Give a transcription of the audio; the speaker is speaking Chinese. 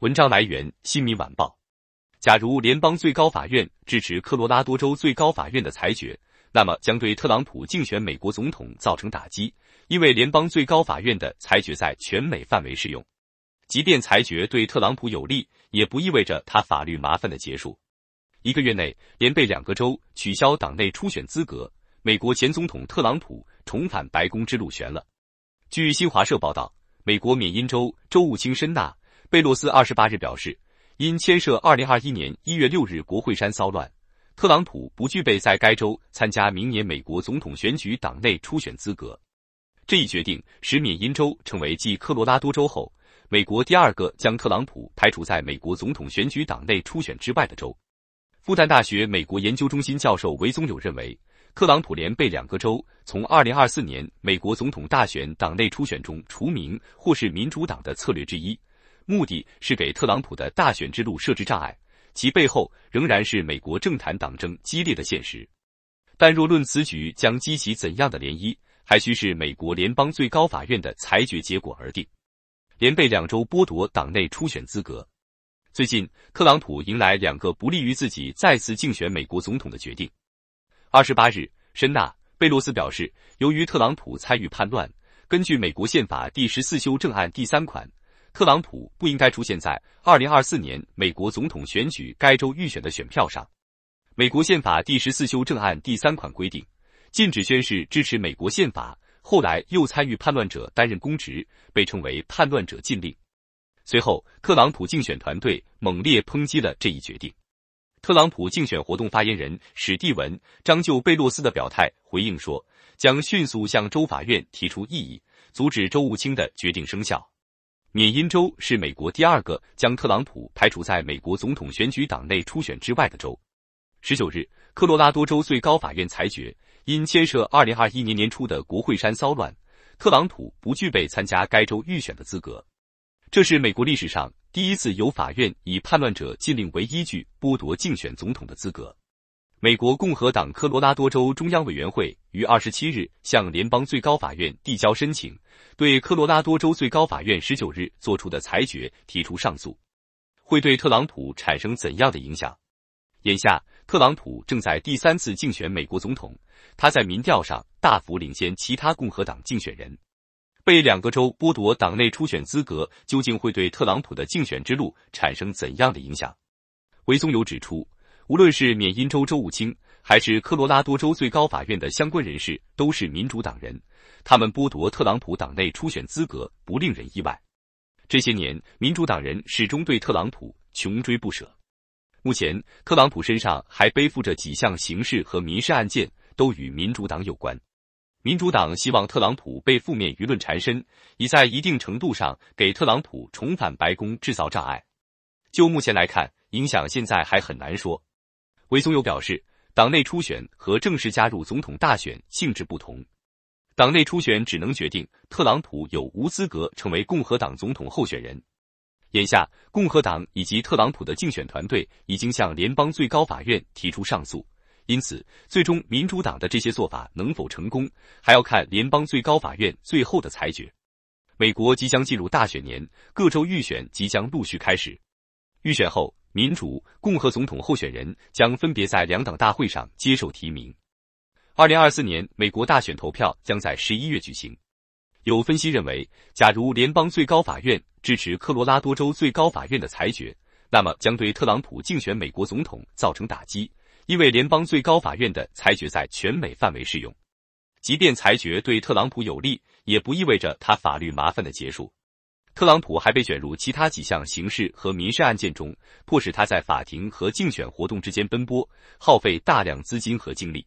文章来源：新民晚报。假如联邦最高法院支持科罗拉多州最高法院的裁决，那么将对特朗普竞选美国总统造成打击，因为联邦最高法院的裁决在全美范围适用。即便裁决对特朗普有利，也不意味着他法律麻烦的结束。一个月内连被两个州取消党内初选资格，美国前总统特朗普重返白宫之路悬了。据新华社报道，美国缅因州州务卿申纳。贝洛斯二十八日表示，因牵涉二零二一年一月六日国会山骚乱，特朗普不具备在该州参加明年美国总统选举党内初选资格。这一决定使缅因州成为继科罗拉多州后，美国第二个将特朗普排除在美国总统选举党内初选之外的州。复旦大学美国研究中心教授韦宗友认为，特朗普连被两个州从二零二四年美国总统大选党内初选中除名，或是民主党的策略之一。目的是给特朗普的大选之路设置障碍，其背后仍然是美国政坛党争激烈的现实。但若论此举将激起怎样的涟漪，还需是美国联邦最高法院的裁决结果而定。连被两周剥夺党内初选资格。最近，特朗普迎来两个不利于自己再次竞选美国总统的决定。二十八日，申纳·贝洛斯表示，由于特朗普参与叛乱，根据美国宪法第十四修正案第三款。特朗普不应该出现在二零二四年美国总统选举该州预选的选票上。美国宪法第十四修正案第三款规定，禁止宣誓支持美国宪法后来又参与叛乱者担任公职，被称为叛乱者禁令。随后，特朗普竞选团队猛烈抨击了这一决定。特朗普竞选活动发言人史蒂文·张就贝洛斯的表态回应说，将迅速向州法院提出异议，阻止州务卿的决定生效。缅因州是美国第二个将特朗普排除在美国总统选举党内初选之外的州。十九日，科罗拉多州最高法院裁决，因牵涉二零二一年年初的国会山骚乱，特朗普不具备参加该州预选的资格。这是美国历史上第一次由法院以叛乱者禁令为依据剥夺竞选总统的资格。美国共和党科罗拉多州中央委员会于二十七日向联邦最高法院递交申请，对科罗拉多州最高法院十九日作出的裁决提出上诉。会对特朗普产生怎样的影响？眼下，特朗普正在第三次竞选美国总统，他在民调上大幅领先其他共和党竞选人。被两个州剥夺党内初选资格，究竟会对特朗普的竞选之路产生怎样的影响？维宗友指出。无论是缅因州州务卿，还是科罗拉多州最高法院的相关人士，都是民主党人。他们剥夺特朗普党内初选资格，不令人意外。这些年，民主党人始终对特朗普穷追不舍。目前，特朗普身上还背负着几项刑事和民事案件，都与民主党有关。民主党希望特朗普被负面舆论缠身，以在一定程度上给特朗普重返白宫制造障碍。就目前来看，影响现在还很难说。韦松友表示，党内初选和正式加入总统大选性质不同。党内初选只能决定特朗普有无资格成为共和党总统候选人。眼下，共和党以及特朗普的竞选团队已经向联邦最高法院提出上诉，因此，最终民主党的这些做法能否成功，还要看联邦最高法院最后的裁决。美国即将进入大选年，各州预选即将陆续开始。预选后。民主共和总统候选人将分别在两党大会上接受提名。二零二四年美国大选投票将在十一月举行。有分析认为，假如联邦最高法院支持科罗拉多州最高法院的裁决，那么将对特朗普竞选美国总统造成打击，因为联邦最高法院的裁决在全美范围适用。即便裁决对特朗普有利，也不意味着他法律麻烦的结束。特朗普还被卷入其他几项刑事和民事案件中，迫使他在法庭和竞选活动之间奔波，耗费大量资金和精力。